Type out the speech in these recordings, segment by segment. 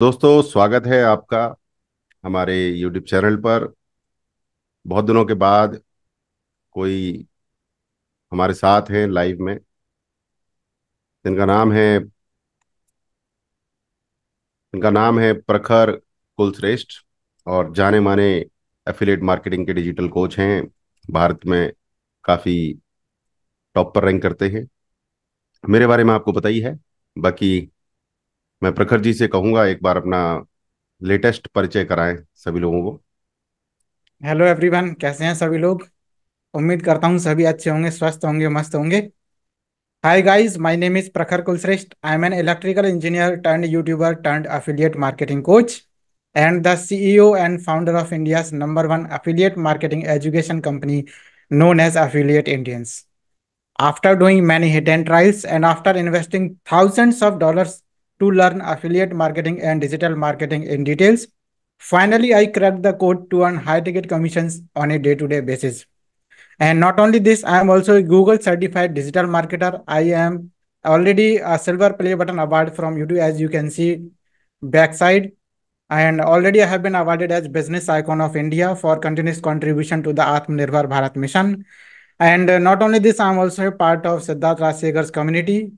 दोस्तों स्वागत है आपका हमारे यूट्यूब चैनल पर बहुत दिनों के बाद कोई हमारे साथ हैं लाइव में इनका नाम है इनका नाम है प्रखर कुलश्रेष्ठ और जाने माने एफिलेट मार्केटिंग के डिजिटल कोच हैं भारत में काफ़ी टॉप पर रैंक करते हैं मेरे बारे में आपको पता ही है बाकी मैं प्रखर जी से कहूंगा एक बार अपना लेटेस्ट परिचय कराएं सभी लोगों को हेलो एवरीवन कैसे हैं सभी लोग उम्मीद करता हूं सभी अच्छे होंगे स्वस्थ होंगे मस्त होंगे hi guys my name is Prakhar Kulshreshtha I am an electrical engineer turned YouTuber turned affiliate marketing coach and the CEO and founder of India number one affiliate marketing education company known as affiliate Indians after doing many hit and trials and after investing thousands of dollars to learn affiliate marketing and digital marketing in details. Finally, I cracked the code to earn high ticket commissions on a day-to-day basis. And not only this, I am also a Google certified digital marketer. I am already a silver play button award from YouTube as you can see backside. And already I have been awarded as business icon of India for continuous contribution to the Atmanirbhar Bharat mission. And uh, not only this, I'm also a part of Siddharth Rasegar's community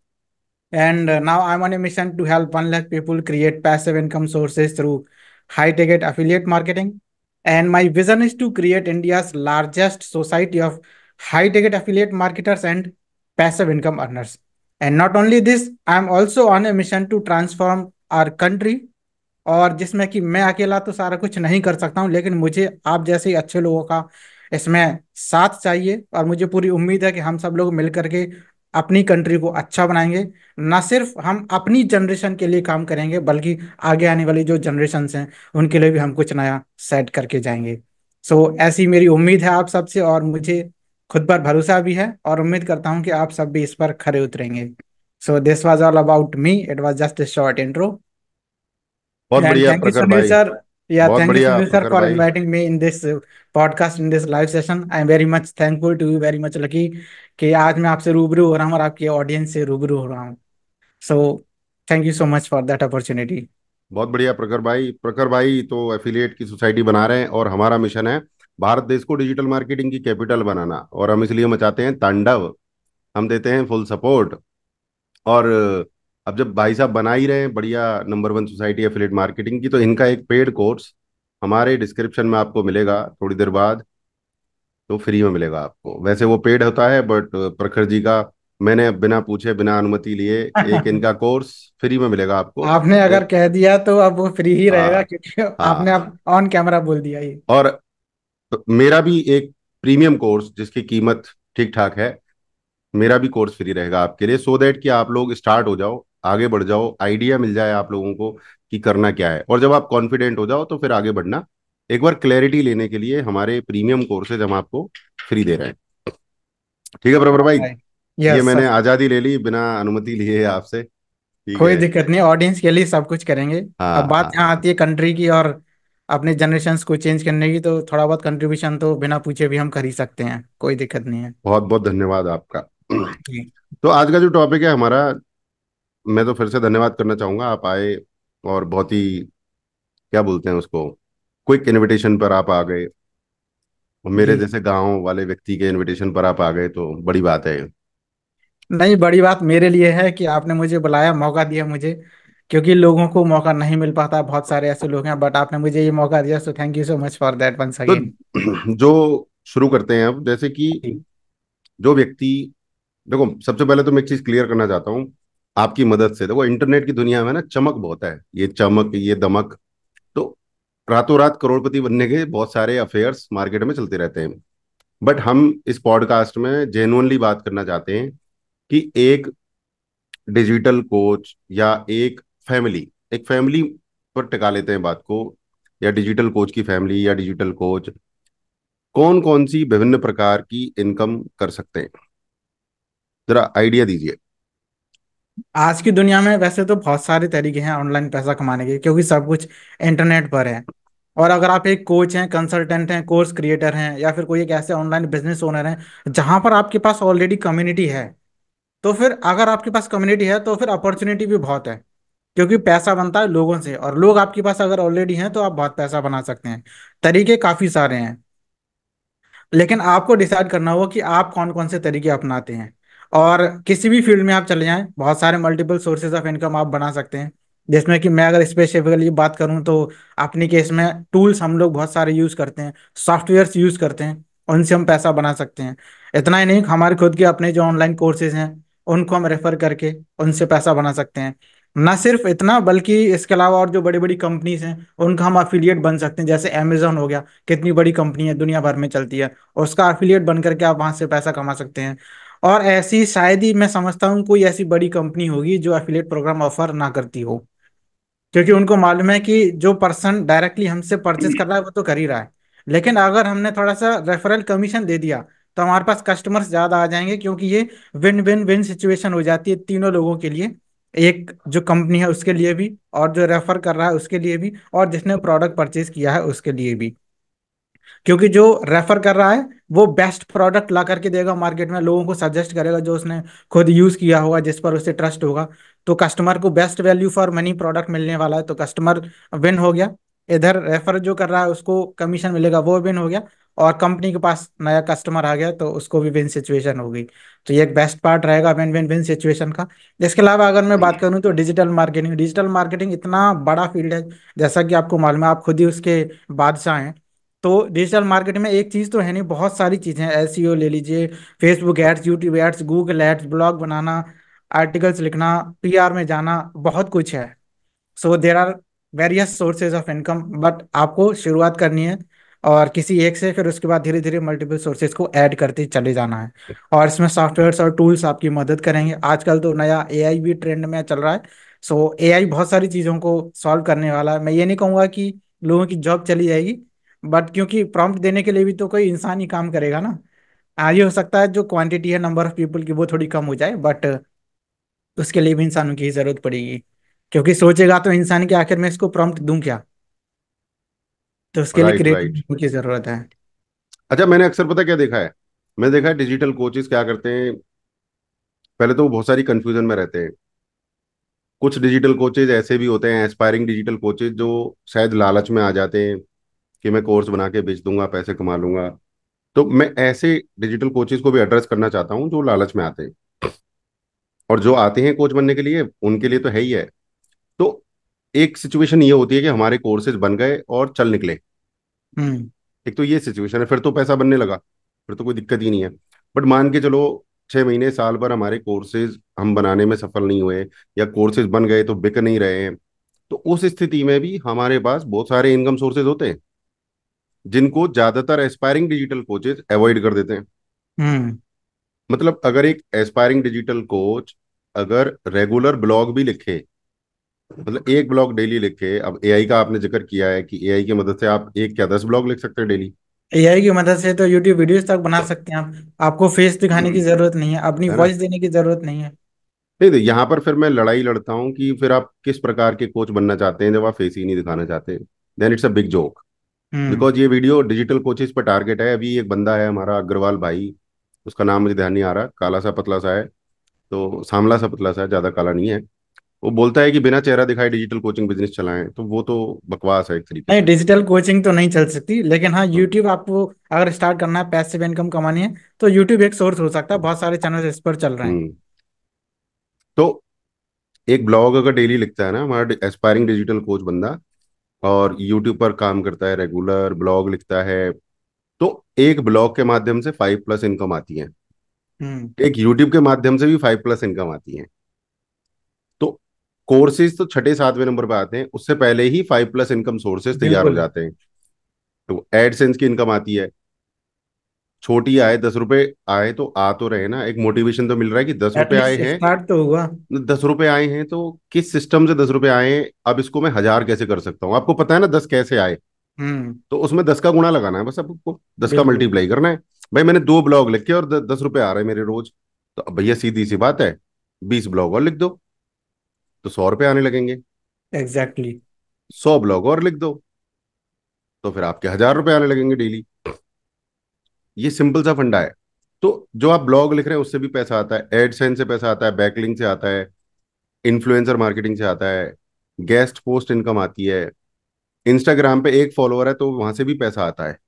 And uh, now I'm on a mission to help 1 lakh people create passive income sources through high ticket affiliate marketing. And my vision is to create India's largest society of high ticket affiliate marketers and passive income earners. And not only this, I'm also on a mission to transform our country और जिसमें कि मैं अकेला तो सारा कुछ नहीं कर सकता हूँ लेकिन मुझे आप जैसे अच्छे लोगों का इसमें साथ चाहिए और मुझे पूरी उम्मीद है कि हम सब लोग मिल करके अपनी कंट्री को अच्छा बनाएंगे ना सिर्फ हम अपनी जनरेशन के लिए काम करेंगे बल्कि आगे आने वाली जो जनरेशन हैं उनके लिए भी हम कुछ नया सेट करके जाएंगे सो so, ऐसी मेरी उम्मीद है आप सबसे और मुझे खुद पर भरोसा भी है और उम्मीद करता हूँ कि आप सब भी इस पर खड़े उतरेंगे so this was all about me it was just short intro बहुत बढ़िया सर Yeah, बहुत thank you, बढ़िया sir, for भाई inviting me in this uh, podcast, in this live session. I am very much thankful to you, very much lucky कि आज मैं आपसे रूबरू हो रहा हूँ और आपके ऑडियंस से रूबरू हो रहा हूँ so thank you so much for that opportunity बहुत बढ़िया प्रखर भाई प्रखर भाई तो एफिलिएट की सोसाइटी बना रहे हैं और हमारा मिशन है भारत देश को डिजिटल मार्केटिंग की कैपिटल बनाना और हम इसलिए मचाते हैं तांडव हम देते हैं फुल सपोर्ट और अब जब भाई साहब बना ही रहे हैं बढ़िया number one society affiliate marketing की तो इनका एक पेड कोर्स हमारे डिस्क्रिप्शन में आपको मिलेगा थोड़ी देर बाद तो फ्री में मिलेगा आपको वैसे वो पेड होता है बट प्रखर जी का मैंने बिना पूछे बिना अनुमति लिए एक इनका कोर्स फ्री में मिलेगा आपको आपने अगर कह दिया तो अब वो फ्री ही रहेगा हाँ, क्योंकि हाँ। आपने आप ऑन कैमरा बोल दिया ये और तो मेरा भी एक प्रीमियम कोर्स जिसकी कीमत ठीक ठाक है मेरा भी कोर्स फ्री रहेगा आपके लिए सो so देट कि आप लोग स्टार्ट हो जाओ आगे बढ़ जाओ आइडिया मिल जाए आप लोगों को कि करना क्या है और जब आप कॉन्फिडेंट हो जाओ तो फिर आगे बढ़ना एक बार क्लैरिटी लेने के लिए हमारे प्रीमियम कोर्सेज हम आपको फ्री दे रहे हैं ठीक है प्रभर भाई yes, ये मैंने आजादी ले ली बिना अनुमति लिए आपसे कोई दिक्कत नहीं ऑडियंस के लिए सब कुछ करेंगे हाँ, अब बात हाँ, यहाँ हाँ। आती है कंट्री की और अपने जनरेशन को चेंज करने की तो थोड़ा बहुत कंट्रीब्यूशन तो बिना पूछे भी हम कर ही सकते हैं कोई दिक्कत नहीं है बहुत बहुत धन्यवाद आपका तो आज का जो टॉपिक है हमारा मैं तो फिर से धन्यवाद करना चाहूंगा आप आए और बहुत ही क्या बोलते हैं उसको क्विक इनविटेशन पर आप आ गए मेरे जैसे गांव वाले व्यक्ति के इनविटेशन पर आप आ गए तो बड़ी बात है नहीं बड़ी बात मेरे लिए है कि आपने मुझे बुलाया मौका दिया मुझे क्योंकि लोगों को मौका नहीं मिल पाता बहुत सारे ऐसे लोग हैं बट आपने मुझे ये मौका दिया so thank you so much for that once again जो शुरू करते हैं अब जैसे कि जो व्यक्ति देखो सबसे पहले तो मैं एक चीज क्लियर करना चाहता हूँ आपकी मदद से देखो इंटरनेट की दुनिया में ना चमक बहुत है ये चमक ये दमक तो रातों रात करोड़पति बनने के बहुत सारे अफेयर्स मार्केट में चलते रहते हैं बट हम इस पॉडकास्ट में जेनुअनली बात करना चाहते हैं कि एक डिजिटल कोच या एक फैमिली एक फैमिली पर टिका लेते हैं बात को या डिजिटल कोच की फैमिली या डिजिटल कोच कौन कौन सी विभिन्न प्रकार की इनकम कर सकते हैं जरा आइडिया दीजिए आज की दुनिया में वैसे तो बहुत सारे तरीके हैं ऑनलाइन पैसा कमाने के क्योंकि सब कुछ इंटरनेट पर है और अगर आप एक कोच हैं कंसल्टेंट हैं कोर्स क्रिएटर हैं या फिर कोई एक ऐसे ऑनलाइन बिजनेस ओनर हैं जहां पर आपके पास ऑलरेडी कम्युनिटी है तो फिर अगर आपके पास कम्युनिटी है तो फिर अपॉर्चुनिटी भी बहुत है क्योंकि पैसा बनता है लोगों से और लोग आपके पास अगर ऑलरेडी हैं तो आप बहुत पैसा बना सकते हैं तरीके काफ़ी सारे हैं लेकिन आपको डिसाइड करना होगा कि आप कौन कौन से तरीके अपनाते हैं और किसी भी फील्ड में आप चले जाएं बहुत सारे मल्टीपल सोर्सेज ऑफ इनकम आप बना सकते हैं जिसमें कि मैं अगर स्पेसिफिकली बात करूं तो अपने केस में टूल्स हम लोग बहुत सारे यूज करते हैं सॉफ्टवेयर यूज करते हैं उनसे हम पैसा बना सकते हैं इतना ही नहीं हमारे खुद के अपने जो ऑनलाइन कोर्सेज हैं उनको हम रेफर करके उनसे पैसा बना सकते हैं ना सिर्फ इतना बल्कि इसके अलावा और जो बड़ी बड़ी कंपनीज हैं उनका हम अफिलियट बन सकते हैं जैसे अमेजोन हो गया कितनी बड़ी कंपनी है दुनिया भर में चलती है उसका अफिलियट बन करके आप वहां से पैसा कमा सकते हैं और ऐसी शायद ही मैं समझता हूँ कोई ऐसी बड़ी कंपनी होगी जो एफिलेट प्रोग्राम ऑफर ना करती हो क्योंकि उनको मालूम है कि जो पर्सन डायरेक्टली हमसे परचेज कर रहा है वो तो कर ही रहा है लेकिन अगर हमने थोड़ा सा रेफरल कमीशन दे दिया तो हमारे पास कस्टमर्स ज़्यादा आ जाएंगे क्योंकि ये विन विन विन सिचुएशन हो जाती है तीनों लोगों के लिए एक जो कंपनी है उसके लिए भी और जो रेफर कर रहा है उसके लिए भी और जिसने प्रोडक्ट परचेज किया है उसके लिए भी क्योंकि जो रेफर कर रहा है वो बेस्ट प्रोडक्ट ला करके देगा मार्केट में लोगों को सजेस्ट करेगा जो उसने खुद यूज किया होगा जिस पर उसे ट्रस्ट होगा तो कस्टमर को best value for money product मिलने वाला है तो कस्टमर विन हो गया इधर रेफर जो कर रहा है उसको कमीशन मिलेगा वो विन हो गया और कंपनी के पास नया कस्टमर आ गया तो उसको भी विन सिचुएशन हो गई तो ये एक बेस्ट पार्ट रहेगा विन विन विन सिचुएशन का इसके अलावा अगर मैं बात करूं तो डिजिटल मार्केटिंग डिजिटल मार्केटिंग इतना बड़ा फील्ड है जैसा कि आपको मालूम है आप खुद ही उसके बादशाह हैं तो डिजिटल मार्केट में एक चीज़ तो है नहीं बहुत सारी चीज़ें हैं एस e ले लीजिए Facebook ads YouTube ads Google ads blog बनाना आर्टिकल्स लिखना पी में जाना बहुत कुछ है so there are various sources of income but आपको शुरुआत करनी है और किसी एक से फिर उसके बाद धीरे धीरे मल्टीपल सोर्सेज को ऐड करते चले जाना है और इसमें सॉफ्टवेयर्स और टूल्स आपकी मदद करेंगे आजकल तो नया ए भी ट्रेंड में चल रहा है सो ए बहुत सारी चीज़ों को सॉल्व करने वाला है मैं ये नहीं कहूँगा कि लोगों की जॉब चली जाएगी बट क्योंकि प्रॉम्प्ट देने के लिए भी तो कोई इंसान ही काम करेगा ना आ, हाँ, ये हो सकता है जो क्वांटिटी है नंबर ऑफ पीपल की वो थोड़ी कम हो जाए बट उसके लिए भी इंसानों की जरूरत पड़ेगी क्योंकि सोचेगा तो इंसान के आखिर में इसको प्रॉम्प्ट दूं क्या तो उसके right, लिए क्रिएटिव की जरूरत है अच्छा मैंने अक्सर पता क्या देखा है मैंने देखा है डिजिटल कोचेस क्या करते हैं पहले तो वो बहुत सारी कंफ्यूजन में रहते हैं कुछ डिजिटल कोचेज ऐसे भी होते हैं एस्पायरिंग डिजिटल कोचेज जो शायद लालच में आ जाते हैं कि मैं कोर्स बना के बेच दूंगा पैसे कमा लूंगा तो मैं ऐसे डिजिटल कोचेज को भी एड्रेस करना चाहता हूँ जो लालच में आते हैं और जो आते हैं कोच बनने के लिए उनके लिए तो है ही है तो एक सिचुएशन ये होती है कि हमारे कोर्सेज बन गए और चल निकले हम्म। एक तो ये सिचुएशन है फिर तो पैसा बनने लगा फिर तो कोई दिक्कत ही नहीं है बट मान के चलो छह महीने साल भर हमारे कोर्सेज हम बनाने में सफल नहीं हुए या कोर्सेज बन गए तो बिक नहीं रहे हैं तो उस स्थिति में भी हमारे पास बहुत सारे इनकम सोर्सेज होते हैं जिनको ज्यादातर एस्पायरिंग डिजिटल कोचेज अवॉइड कर देते हैं हम्म। मतलब अगर एक एस्पायरिंग डिजिटल कोच अगर रेगुलर ब्लॉग भी लिखे मतलब एक ब्लॉग डेली लिखे अब एआई का आपने जिक्र किया है कि एआई की मदद से आप एक क्या दस ब्लॉग लिख सकते हैं डेली एआई की मदद से तो यूट्यूब वीडियोस तक बना हाँ। सकते हैं आप आपको फेस दिखाने हम्म। की जरूरत नहीं है अपनी वॉइस देने की जरूरत नहीं है नहीं तो यहाँ पर फिर मैं लड़ाई लड़ता हूँ कि फिर आप किस प्रकार के कोच बनना चाहते हैं जब आप फेस ही नहीं दिखाना चाहते then it's a big joke because हम्म। ये वीडियो डिजिटल कोचेज पर टारगेट है अभी एक बंदा है हमारा अग्रवाल भाई उसका नाम मुझे ध्यान नहीं आ रहा काला सा पतला सा है तो सामला सा पतला सा है ज्यादा काला नहीं है वो बोलता है कि बिना चेहरा दिखाई डिजिटल कोचिंग बिजनेस चलाएं तो वो तो बकवास है एक तरीके नहीं डिजिटल कोचिंग तो नहीं चल सकती लेकिन हाँ यूट्यूब हाँ। आपको अगर स्टार्ट करना है पैसिव इनकम कमानी है तो यूट्यूब एक सोर्स हो सकता है बहुत सारे चैनल इस पर चल रहे हैं हम्म। तो एक ब्लॉग अगर डेली लिखता है ना हमारा एस्पायरिंग डिजिटल कोच बंदा और यूट्यूब पर काम करता है रेगुलर ब्लॉग लिखता है तो एक ब्लॉग के माध्यम से फाइव प्लस इनकम आती है हम्म। एक यूट्यूब के माध्यम से भी फाइव प्लस इनकम आती है तो कोर्सेज तो छठे सातवें नंबर पे आते हैं उससे पहले ही फाइव प्लस इनकम सोर्सेज तैयार हो जाते हैं तो एडसेंस की इनकम आती है छोटी आए दस रुपए आए तो आ तो रहे ना एक मोटिवेशन तो मिल रहा है कि दस रुपए आए हैं तो होगा दस रुपए आए हैं तो किस सिस्टम से दस रुपए आए अब इसको मैं हजार कैसे कर सकता हूँ आपको पता है ना दस कैसे आए हम्म। तो उसमें दस का गुणा लगाना है बस आपको दस का मल्टीप्लाई करना है भाई मैंने दो ब्लॉग लिख के और दस रुपए आ रहे मेरे रोज तो अब भैया सीधी सी बात है बीस ब्लॉग और लिख दो तो सौ रुपए आने लगेंगे एग्जैक्टली सौ ब्लॉग और लिख दो तो फिर आपके हजार रुपए आने लगेंगे डेली ये सिंपल सा फंडा है तो जो आप ब्लॉग लिख रहे हैं उससे भी पैसा आता है एडसेंस से पैसा आता है बैकलिंग से आता है इन्फ्लुएंसर मार्केटिंग से आता है गेस्ट पोस्ट इनकम आती है इंस्टाग्राम पे एक फॉलोअर है तो वहां से भी पैसा आता है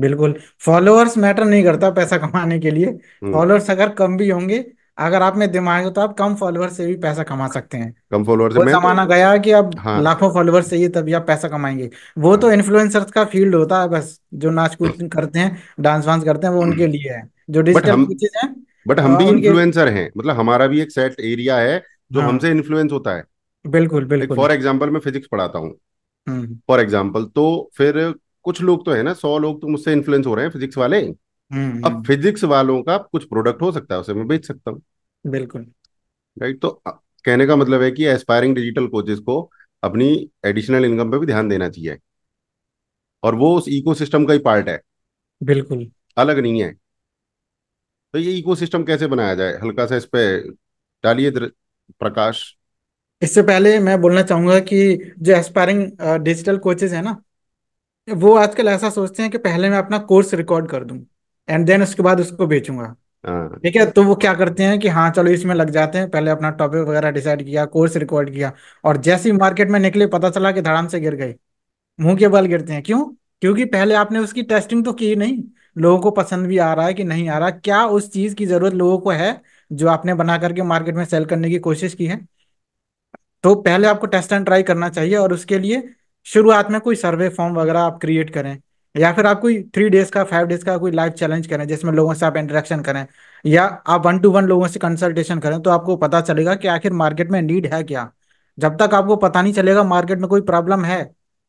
बिल्कुल फॉलोअर्स मैटर नहीं करता पैसा कमाने के लिए हम्म। फॉलोअर्स अगर कम भी होंगे अगर आप में दिमाग हो तो आप कम फॉलोअर से भी पैसा कमा सकते हैं कम फॉलोअर से तो जमाना तो, गया कि अब हाँ, लाखों फॉलोअर ही तभी आप पैसा कमाएंगे वो तो हाँ, तो इन्फ्लुएंसर्स का फील्ड होता है बस जो नाच कूद हाँ। करते हैं डांस वांस करते हैं वो उनके लिए है जो डिजिटल हैं बट हम भी इन्फ्लुएंसर हैं मतलब हमारा भी एक सेट एरिया है जो हाँ। हमसे इन्फ्लुएंस होता है बिल्कुल बिल्कुल फॉर एग्जाम्पल मैं फिजिक्स पढ़ाता हूँ फॉर एग्जाम्पल हम्म। तो फिर कुछ लोग तो है ना सौ लोग तो मुझसे इन्फ्लुएंस हो रहे हैं फिजिक्स वाले हम्म, अब हम्म। फिजिक्स वालों का कुछ प्रोडक्ट हो सकता है उसे मैं बेच सकता हूँ बिल्कुल राइट तो कहने का मतलब है कि एस्पायरिंग डिजिटल कोचेस को अपनी एडिशनल इनकम पे भी ध्यान देना चाहिए और वो उस इकोसिस्टम का ही पार्ट है बिल्कुल अलग नहीं है तो ये इकोसिस्टम कैसे बनाया जाए हल्का सा इस पे डालिए प्रकाश इससे पहले मैं बोलना चाहूंगा कि जो एस्पायरिंग डिजिटल कोचेज है ना वो आजकल ऐसा सोचते हैं कि पहले मैं अपना कोर्स रिकॉर्ड कर दूं एंड देन उसके बाद उसको बेचूंगा हाँ। ठीक है तो वो क्या करते हैं कि हाँ चलो इसमें लग जाते हैं पहले अपना टॉपिक वगैरह डिसाइड किया कोर्स रिकॉर्ड किया और जैसे ही मार्केट में निकले पता चला कि धड़ाम से गिर गए मुंह के बल गिरते हैं क्यों क्योंकि पहले आपने उसकी टेस्टिंग तो की नहीं लोगों को पसंद भी आ रहा है कि नहीं आ रहा क्या उस चीज की जरूरत लोगों को है जो आपने बना करके मार्केट में सेल करने की कोशिश की है तो पहले आपको टेस्ट एंड ट्राई करना चाहिए और उसके लिए शुरुआत में कोई सर्वे फॉर्म वगैरह आप क्रिएट करें या फिर आप कोई थ्री डेज का फाइव डेज का कोई लाइव चैलेंज करें जिसमें लोगों से आप इंटरेक्शन करें या आप वन टू वन लोगों से कंसल्टेशन करें तो आपको पता चलेगा कि आखिर मार्केट में नीड है क्या जब तक आपको पता नहीं चलेगा मार्केट में कोई प्रॉब्लम है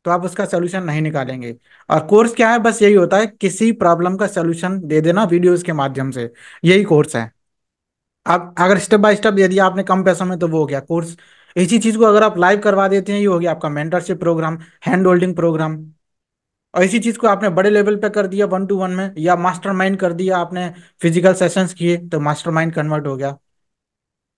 तो आप उसका सोल्यूशन नहीं निकालेंगे और कोर्स क्या है बस यही होता है किसी प्रॉब्लम का सोल्यूशन दे देना वीडियो के माध्यम से यही कोर्स है आप अगर स्टेप बाय स्टेप यदि आपने कम पैसों में तो वो हो गया कोर्स इसी चीज को अगर आप लाइव करवा देते हैं ये हो गया आपका mentorship program hand holding program और इसी चीज को आपने बड़े लेवल पे कर दिया वन टू वन में या माइंड कर दिया आपने फिजिकल सेशंस किए तो माइंड कन्वर्ट हो गया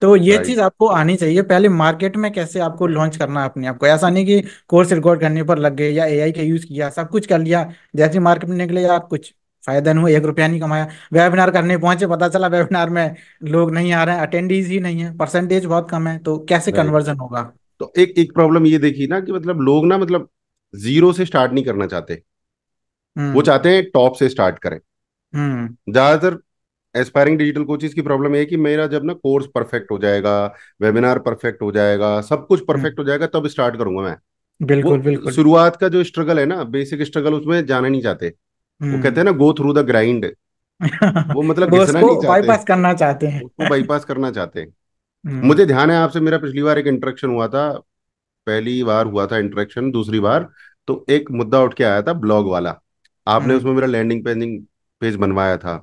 तो ये चीज आपको आनी चाहिए पहले मार्केट में कैसे आपको लॉन्च करना है अपने आपको ऐसा नहीं कि कोर्स रिकॉर्ड करने पर लग गए या एआई का यूज किया सब कुछ कर लिया जैसे मार्केट में निकले यार कुछ फायदा नहीं हुआ एक रुपया नहीं कमाया वेबिनार करने पहुंचे पता चला वेबिनार में लोग नहीं आ रहे हैं अटेंडीज ही नहीं है परसेंटेज बहुत कम है तो कैसे कन्वर्जन होगा तो एक एक प्रॉब्लम ये देखी ना कि मतलब लोग ना मतलब जीरो से स्टार्ट नहीं करना चाहते हम्म। वो चाहते हैं टॉप से स्टार्ट करें हम्म। ज्यादातर एस्पायरिंग डिजिटल कोचिज की प्रॉब्लम है कि मेरा जब ना कोर्स परफेक्ट हो जाएगा वेबिनार परफेक्ट हो जाएगा सब कुछ परफेक्ट हम्म। हो जाएगा तब स्टार्ट करूंगा मैं बिल्कुल बिल्कुल शुरुआत का जो स्ट्रगल है ना बेसिक स्ट्रगल उसमें जाना नहीं चाहते वो कहते हैं ना गो थ्रू द ग्राइंड वो मतलब घिसना नहीं चाहते बाईपास करना चाहते हैं बाईपास करना चाहते हैं मुझे ध्यान है आपसे मेरा पिछली बार एक इंटरेक्शन हुआ था पहली बार हुआ था इंटरेक्शन दूसरी बार तो एक मुद्दा उठ के आया था ब्लॉग वाला आपने हम्म। उसमें मेरा लैंडिंग पेजिंग पेज बनवाया था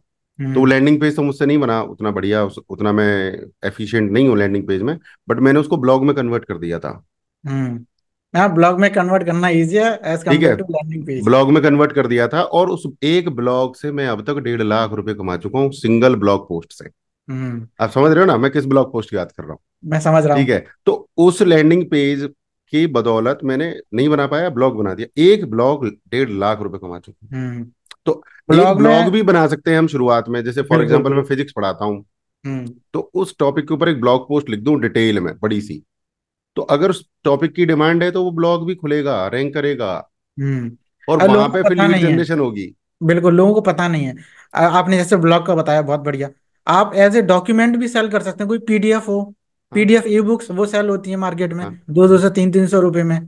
तो लैंडिंग हम्म। पेज तो मुझसे नहीं बना उतना बढ़िया उतना मैं एफिशिएंट नहीं हूँ लैंडिंग पेज में बट मैंने उसको ब्लॉग में कन्वर्ट कर दिया था ब्लॉग हम्म। हाँ, में कन्वर्ट करना इजी है as compared to landing page blog में कन्वर्ट कर दिया था और उस एक ब्लॉग से मैं अब तक डेढ़ लाख रुपए कमा चुका हूँ सिंगल ब्लॉग पोस्ट से आप समझ रहे हो ना मैं किस ब्लॉग पोस्ट की बात कर रहा हूँ मैं समझ रहा हूँ ठीक है तो उस लैंडिंग पेज की बदौलत मैंने नहीं बना पाया ब्लॉग बना दिया एक ब्लॉग डेढ़ लाख रुपए कमा चुके हम्म। तो ब्लॉग ब्लॉग भी बना सकते हैं हम शुरुआत में जैसे फॉर एग्जाम्पल मैं फिजिक्स पढ़ाता हूँ हम्म। तो उस टॉपिक के ऊपर एक ब्लॉग पोस्ट लिख दूं डिटेल में बड़ी सी तो अगर उस टॉपिक की डिमांड है तो वो ब्लॉग भी खुलेगा रैंक करेगा हम्म। और वहां पे फिर जनरेशन होगी बिल्कुल लोगों को पता नहीं है आपने जैसे ब्लॉग का बताया बहुत बढ़िया आप एज ए डॉक्यूमेंट भी सेल कर सकते हैं कोई पीडीएफ हो पीडीएफ ई बुक्स वो सेल होती है मार्केट में हाँ। दो दो सौ तीन तीन सौ रुपए में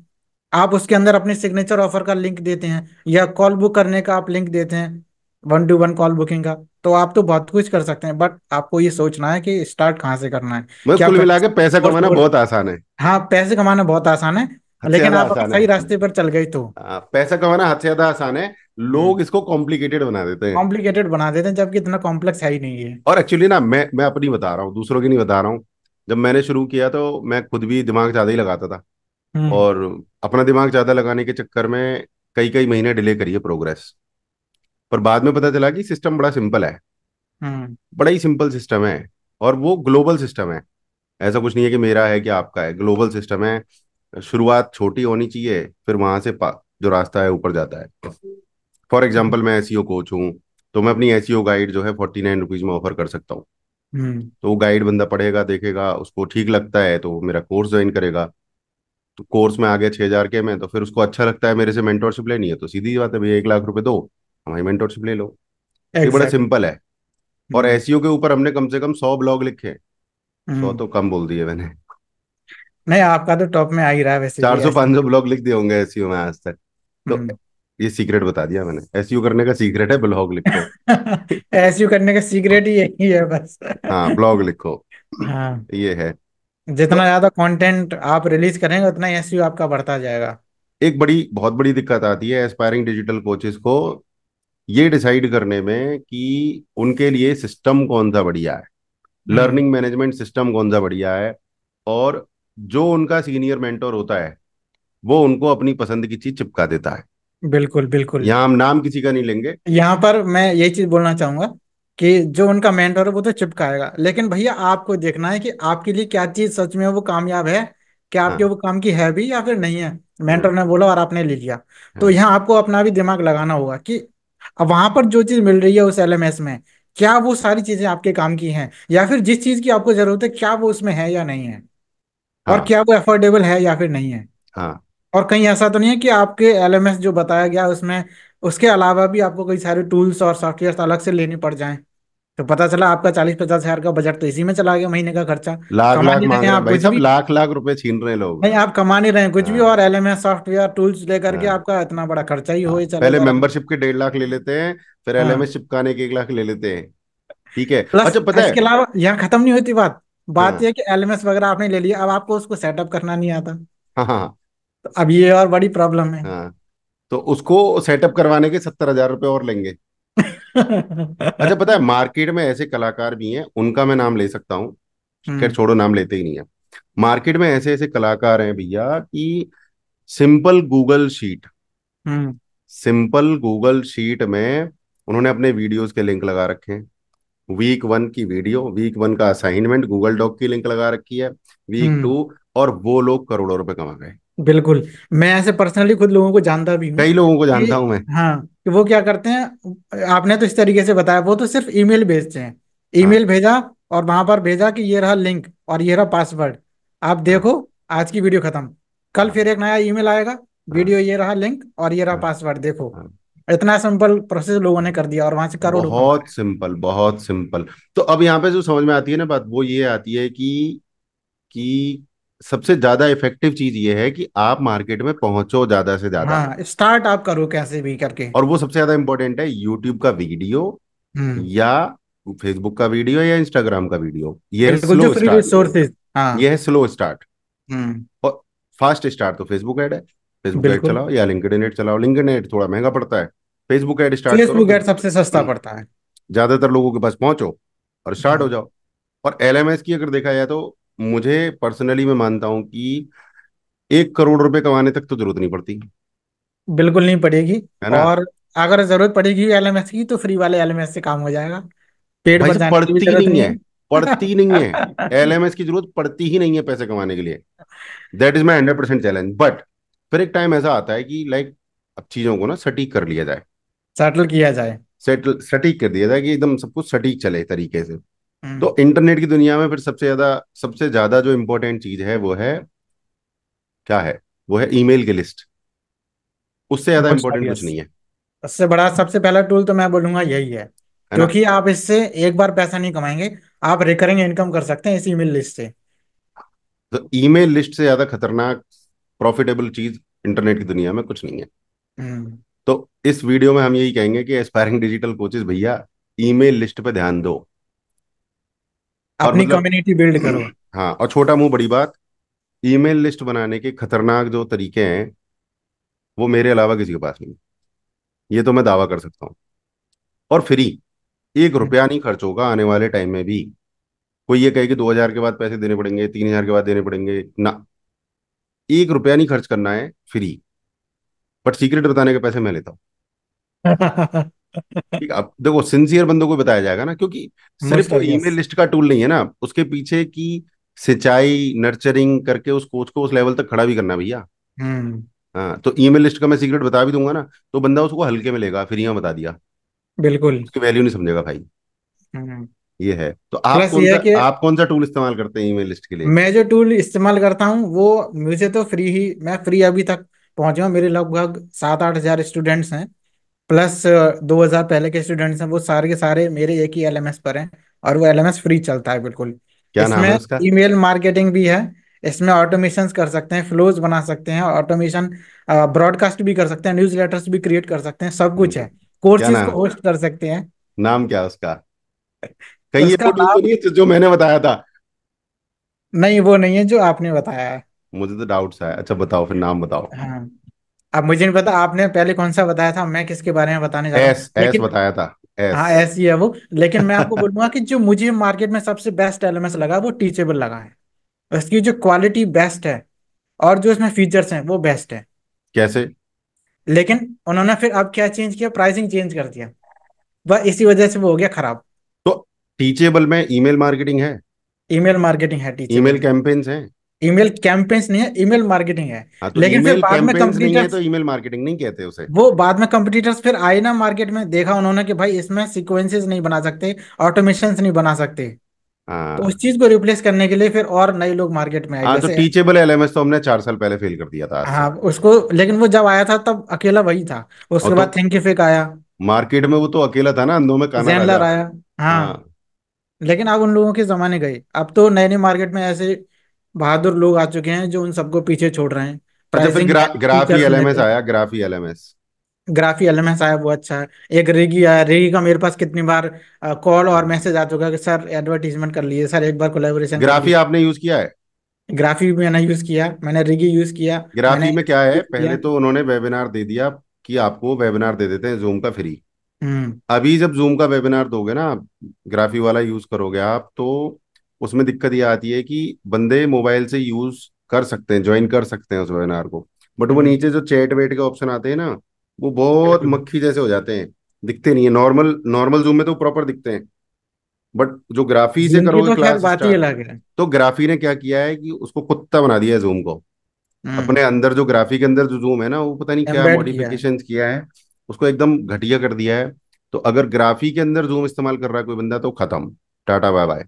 आप उसके अंदर अपने सिग्नेचर ऑफर का लिंक देते हैं या कॉल बुक करने का आप लिंक देते हैं one to one call booking का तो आप तो बहुत कुछ कर सकते हैं बट आपको ये सोचना है कि स्टार्ट कहाँ से करना है क्या कुल मिला के पैसा कमाना बहुत आसान है हाँ पैसे कमाना बहुत आसान है लेकिन आप सही रास्ते पर चल गए तो हाँ, पैसा कमाना हद से ज्यादा आसान है लोग हम्म। इसको कॉम्प्लिकेटेड बना देते हैं कॉम्प्लिकेटेड बना देते हैं जबकि इतना कॉम्प्लेक्स है ही नहीं है और एक्चुअली ना मैं मैं अपनी बता रहा हूँ दूसरों की नहीं बता रहा हूँ जब मैंने शुरू किया तो मैं खुद भी दिमाग ज्यादा ही लगाता था हम्म। और अपना दिमाग ज्यादा लगाने के चक्कर में कई कई महीने डिले करिए प्रोग्रेस पर बाद में पता चला कि सिस्टम बड़ा सिंपल है हम्म। बड़ा ही सिंपल सिस्टम है और वो ग्लोबल सिस्टम है ऐसा कुछ नहीं है कि मेरा है कि आपका है ग्लोबल सिस्टम है शुरुआत छोटी होनी चाहिए फिर वहां से जो रास्ता है ऊपर जाता है फॉर एग्जाम्पल मैं एस कोच e हूँ तो मैं अपनी एस गाइड e जो है फोर्टी नाइन रुपीज में ऑफर कर सकता हूँ हम्म। तो गाइड बंदा पढ़ेगा देखेगा उसको ठीक लगता है तो मेरा कोर्स ज्वाइन करेगा तो कोर्स में आगे छह हजार के में तो फिर उसको अच्छा लगता है मेरे से मेंटोरशिप लेनी है तो सीधी बात है भैया एक लाख रुपए दो हमारी मेंटोरशिप ले लो exactly. ये बड़ा सिंपल है और एसईओ हम्म। e के ऊपर हमने कम से कम सौ ब्लॉग लिखे सौ हम्म। तो कम बोल दिए मैंने नहीं आपका तो टॉप में आ ही रहा है वैसे चार सौ पांच सौ ब्लॉग लिख दिए होंगे एसईओ e में आज तक तो ये सीक्रेट बता दिया मैंने यू करने का सीक्रेट है ब्लॉग लिखो यू करने का सीक्रेट ही यही है बस हाँ ब्लॉग लिखो हाँ ये है जितना ज्यादा कंटेंट आप रिलीज करेंगे उतना एसयू आपका बढ़ता जाएगा एक बड़ी बहुत बड़ी दिक्कत आती है एस्पायरिंग डिजिटल कोचेस को ये डिसाइड करने में कि उनके लिए सिस्टम कौन सा बढ़िया है लर्निंग मैनेजमेंट सिस्टम कौन सा बढ़िया है और जो उनका सीनियर मेंटोर होता है वो उनको अपनी पसंद की चीज चिपका देता है बिल्कुल बिल्कुल यहाँ हम नाम किसी का नहीं लेंगे यहाँ पर मैं यही चीज बोलना चाहूंगा कि जो उनका मेंटर है वो तो चिपकाएगा लेकिन भैया आपको देखना है कि आपके लिए क्या चीज सच में वो कामयाब है क्या आपके हाँ। वो काम की है भी या फिर नहीं है मेंटर ने हाँ। बोला और आपने ले लिया तो हाँ। यहाँ आपको अपना भी दिमाग लगाना होगा कि अब वहां पर जो चीज मिल रही है उस एल में क्या वो सारी चीजें आपके काम की हैं या फिर जिस चीज की आपको जरूरत है क्या वो उसमें है या नहीं है और हाँ। क्या वो एफोर्डेबल है या फिर नहीं है हाँ और कहीं ऐसा तो नहीं है कि आपके एल जो बताया गया उसमें उसके अलावा भी आपको कई सारे टूल्स और सॉफ्टवेयर अलग से लेने पड़ जाए तो पता चला आपका चालीस पचास हजार का बजट तो इसी में चला गया महीने का खर्चा लाख लाख मांग रहे हैं भाई सब लाख लाख रुपए छीन रहे लोग नहीं आप कमा नहीं रहे हैं कुछ भी और एस सॉफ्टवेयर टूल्स लेकर के हाँ। आपका इतना बड़ा खर्चा ही हो हाँ। चला पहले मेंबरशिप के डेढ़ लाख ले लेते हैं फिर एल एम एस चिपकाने के एक लाख ले लेते हैं ठीक है अच्छा पता है इसके अलावा यहाँ खत्म नहीं होती बात बात यह की एल वगैरह आपने ले लिया अब आपको उसको सेटअप करना नहीं आता हाँ, हाँ तो अब ये और बड़ी प्रॉब्लम है हाँ तो उसको सेटअप करवाने के सत्तर हजार रुपये और लेंगे अच्छा पता है मार्केट में ऐसे कलाकार भी हैं उनका मैं नाम ले सकता हूँ हम्म। खैर छोड़ो नाम लेते ही नहीं है मार्केट में ऐसे ऐसे कलाकार हैं भैया कि simple Google sheet simple Google sheet में उन्होंने अपने वीडियोस के लिंक लगा रखे हैं वीक वन की वीडियो वीक वन का असाइनमेंट गूगल डॉक की लिंक लगा रखी है वीक टू हम्म। और वो लोग करोड़ों रुपए कमा गए बिल्कुल मैं ऐसे पर्सनली खुद लोगों को जानता भी हूँ कई लोगों को जानता हूँ मैं हाँ कि वो क्या करते हैं आपने तो इस तरीके से बताया वो तो सिर्फ ईमेल भेजते हैं ईमेल हाँ। भेजा और वहां पर भेजा कि ये रहा लिंक और ये रहा पासवर्ड आप हाँ। देखो आज की वीडियो खत्म कल फिर एक नया ईमेल आएगा हाँ। वीडियो ये रहा लिंक और ये रहा पासवर्ड हाँ। देखो इतना सिंपल प्रोसेस लोगों ने कर दिया और वहां से करोड़ बहुत सिंपल बहुत सिंपल तो अब यहाँ पे जो समझ में आती है ना बात वो ये आती है कि कि सबसे ज्यादा इफेक्टिव चीज ये है कि आप मार्केट में पहुंचो ज्यादा से ज्यादा हाँ, स्टार्ट आप करो कैसे भी करके और वो सबसे ज्यादा इंपॉर्टेंट है यूट्यूब हम्म। का वीडियो या फेसबुक का वीडियो या इंस्टाग्राम का वीडियो ये स्लो स्टार्ट हाँ। ये है स्लो हम्म। स्टार्ट और फास्ट स्टार्ट तो फेसबुक एड है फेसबुक एड चलाओ या लिंकड एड चलाओ लिंक एड थोड़ा महंगा पड़ता है Facebook ad start Facebook ad सबसे सस्ता हम्म। पड़ता है ज्यादातर लोगों के पास पहुंचो और स्टार्ट हो हाँ। जाओ और एल की अगर देखा जाए तो मुझे पर्सनली मैं मानता हूं कि एक करोड़ रुपए कमाने तक तो जरूरत नहीं पड़ती बिल्कुल नहीं पड़ेगी और अगर जरूरत पड़ेगी एलएमएस की तो फ्री वाले एलएमएस से काम हो जाएगा पेट पर पड़ती नहीं, नहीं है पड़ती नहीं है एलएमएस की जरूरत पड़ती ही नहीं है पैसे कमाने के लिए that is my hundred percent challenge but फिर एक टाइम ऐसा आता है कि लाइक अब चीजों को ना सटीक कर लिया जाए सेटल किया जाए सेटल सटीक कर दिया जाए कि एकदम सब कुछ सटीक चले तरीके से तो हम्म। इंटरनेट की दुनिया में फिर सबसे ज्यादा सबसे ज्यादा जो इम्पोर्टेंट चीज है वो है क्या है वो है ईमेल की लिस्ट उससे ज्यादा इम्पोर्टेंट कुछ नहीं है सबसे बड़ा सबसे पहला टूल तो मैं बोलूंगा यही है क्योंकि आप इससे एक बार पैसा नहीं कमाएंगे आप रिकरिंग इनकम कर सकते हैं इस ईमेल लिस्ट से तो ईमेल लिस्ट से ज्यादा खतरनाक प्रॉफिटेबल चीज इंटरनेट की दुनिया में कुछ नहीं है हम्म। तो इस वीडियो में हम यही कहेंगे कि एस्पायरिंग डिजिटल कोचेस भैया ईमेल लिस्ट पर ध्यान दो अपनी कम्युनिटी मतलब बिल्ड करो हाँ और छोटा मुंह बड़ी बात ईमेल लिस्ट बनाने के खतरनाक जो तरीके हैं वो मेरे अलावा किसी के पास नहीं ये तो मैं दावा कर सकता हूँ और फ्री एक हम्म। रुपया नहीं खर्च होगा आने वाले टाइम में भी कोई ये कहे कि दो हजार के बाद पैसे देने पड़ेंगे तीन हजार के बाद देने पड़ेंगे ना एक रुपया नहीं खर्च करना है फ्री बट सीक्रेट बताने के पैसे मैं लेता हूँ ठीक अब देखो सिंसियर बंदों को बताया जाएगा ना क्योंकि सिर्फ ईमेल लिस्ट का टूल नहीं है ना उसके पीछे की सिंचाई नर्चरिंग करके उस कोच को उस लेवल तक खड़ा भी करना भैया हम्म। हाँ तो ईमेल लिस्ट का मैं सीक्रेट बता भी दूंगा ना तो बंदा उसको हल्के में लेगा फिर यहाँ बता दिया बिल्कुल उसकी वैल्यू नहीं समझेगा भाई हम्म। ये है तो आप कौन सा आप कौन सा टूल इस्तेमाल करते हैं ईमेल लिस्ट के लिए मैं जो टूल इस्तेमाल करता हूँ वो मुझे तो फ्री ही मैं फ्री अभी तक पहुंचा मेरे लगभग सात आठ हजार स्टूडेंट्स हैं प्लस दो हजार पहले के स्टूडेंट्स हैं वो सारे के सारे मेरे एक ही एलएमएस पर हैं और वो एलएमएस फ्री चलता है बिल्कुल क्या इसमें ईमेल मार्केटिंग भी है इसमें ऑटोमेशन कर सकते हैं फ्लोज बना सकते हैं ऑटोमेशन ब्रॉडकास्ट भी कर सकते हैं न्यूज लेटर्स भी क्रिएट कर सकते हैं सब कुछ है कोर्सेज को होस्ट कर सकते हैं नाम क्या उसका कहीं ये तो नहीं जो मैंने बताया था नहीं वो नहीं है जो आपने बताया है मुझे तो डाउट्स है अच्छा बताओ फिर नाम बताओ हाँ अब मुझे नहीं पता आपने पहले कौन सा बताया था मैं किसके बारे में बताने जा रहा हूँ बताया था हाँ एस ही है वो लेकिन मैं आपको बोलूंगा कि जो मुझे मार्केट में सबसे बेस्ट एलिमेंट्स लगा वो टीचेबल लगा है उसकी जो क्वालिटी बेस्ट है और जो इसमें फीचर्स हैं वो बेस्ट है कैसे लेकिन उन्होंने फिर अब क्या चेंज किया प्राइसिंग चेंज कर दिया वह इसी वजह से वो हो गया खराब तो टीचेबल में ईमेल मार्केटिंग है ईमेल मार्केटिंग है टीचेबल ईमेल कैंपेन्स हैं ईमेल कैंपेन्स नहीं है ईमेल मार्केटिंग है आ, हाँ, तो लेकिन फिर बाद में कंपटीटर्स तो ईमेल मार्केटिंग नहीं कहते उसे वो बाद में कंपटीटर्स फिर आए ना मार्केट में देखा उन्होंने कि भाई इसमें सीक्वेंसेस नहीं बना सकते ऑटोमेशन नहीं बना सकते हाँ। तो उस चीज को रिप्लेस करने के लिए फिर और नए लोग मार्केट में आए हाँ, तो टीचेबल एलएमएस तो हमने चार साल पहले फेल कर दिया था हाँ उसको लेकिन वो जब आया था तब अकेला वही था उसके बाद थिंक तो फेक आया मार्केट में वो तो अकेला था ना अंधों में काना आया हाँ लेकिन अब उन लोगों के जमाने गए अब तो नए नए मार्केट में ऐसे बहादुर लोग आ चुके हैं जो उन सबको पीछे छोड़ रहे हैं अच्छा फिर ग्रा, ग्राफी एलएमएस आया ग्राफी एलएमएस ग्राफी एलएमएस आया वो अच्छा है एक रेगी आया रेगी का मेरे पास कितनी बार कॉल और मैसेज आ चुका है कि सर एडवर्टीजमेंट कर लीजिए सर एक बार कोलेबोरेशन ग्राफी आपने यूज किया है ग्राफी मैंने यूज किया मैंने रिगी यूज किया ग्राफी में क्या है पहले तो उन्होंने वेबिनार दे दिया कि आपको वेबिनार दे देते हैं जूम का फ्री हम्म। अभी जब जूम का वेबिनार दोगे ना ग्राफी वाला यूज करोगे आप तो उसमें दिक्कत ये आती है कि बंदे मोबाइल से यूज कर सकते हैं ज्वाइन कर सकते हैं उस वेबिनार को बट वो हम्म। नीचे जो चैट वेट के ऑप्शन आते हैं ना वो बहुत मक्खी जैसे हो जाते हैं दिखते नहीं है नॉर्मल नॉर्मल जूम में तो प्रॉपर दिखते हैं बट जो ग्राफी से करोगे तो क्लास बात ही अलग है तो ग्राफी ने क्या किया है कि उसको कुत्ता बना दिया है जूम को हम्म। अपने अंदर जो ग्राफी के अंदर जो जूम है ना वो पता नहीं क्या मॉडिफिकेशन किया है उसको एकदम घटिया कर दिया है तो अगर ग्राफी के अंदर जूम इस्तेमाल कर रहा है कोई बंदा तो खत्म टाटा बाय बाय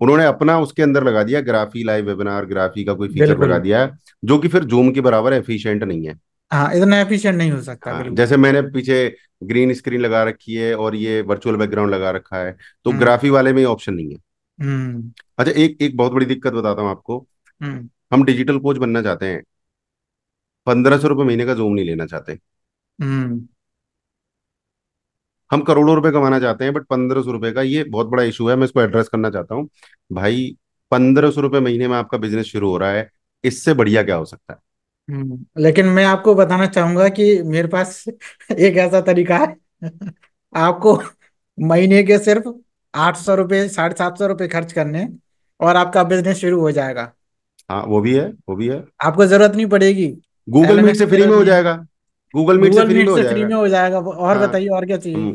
उन्होंने अपना उसके अंदर लगा दिया ग्राफी लाइव वेबिनार ग्राफी का कोई फीचर लगा दिया है जो कि फिर जूम के बराबर एफिशिएंट नहीं है हाँ, इतना एफिशिएंट नहीं हो सकता हाँ, जैसे मैंने पीछे ग्रीन स्क्रीन लगा रखी है और ये वर्चुअल बैकग्राउंड लगा रखा है तो हम्म। ग्राफी वाले में ऑप्शन नहीं है हम्म। अच्छा एक एक बहुत बड़ी दिक्कत बताता हूँ आपको हम्म। हम डिजिटल कोच बनना चाहते हैं पंद्रह सौ रुपये महीने का जूम नहीं लेना चाहते हम करोड़ों रुपए कमाना चाहते हैं बट पंद्रह सौ रुपए का ये बहुत बड़ा इशू है मैं इसको एड्रेस करना चाहता हूँ भाई पंद्रह सौ रुपए महीने में आपका बिजनेस शुरू हो रहा है इससे बढ़िया क्या हो सकता है हम्म, लेकिन मैं आपको बताना चाहूंगा कि मेरे पास एक ऐसा तरीका है आपको महीने के सिर्फ आठ सौ रुपए साढ़े सात सौ रुपए खर्च करने और आपका बिजनेस शुरू हो जाएगा हाँ वो भी है वो भी है आपको जरूरत नहीं पड़ेगी गूगल मीट से फ्री में हो जाएगा गूगल मीट से फ्री में हो जाएगा, में हो जाएगा। और हाँ, बताइए और क्या चाहिए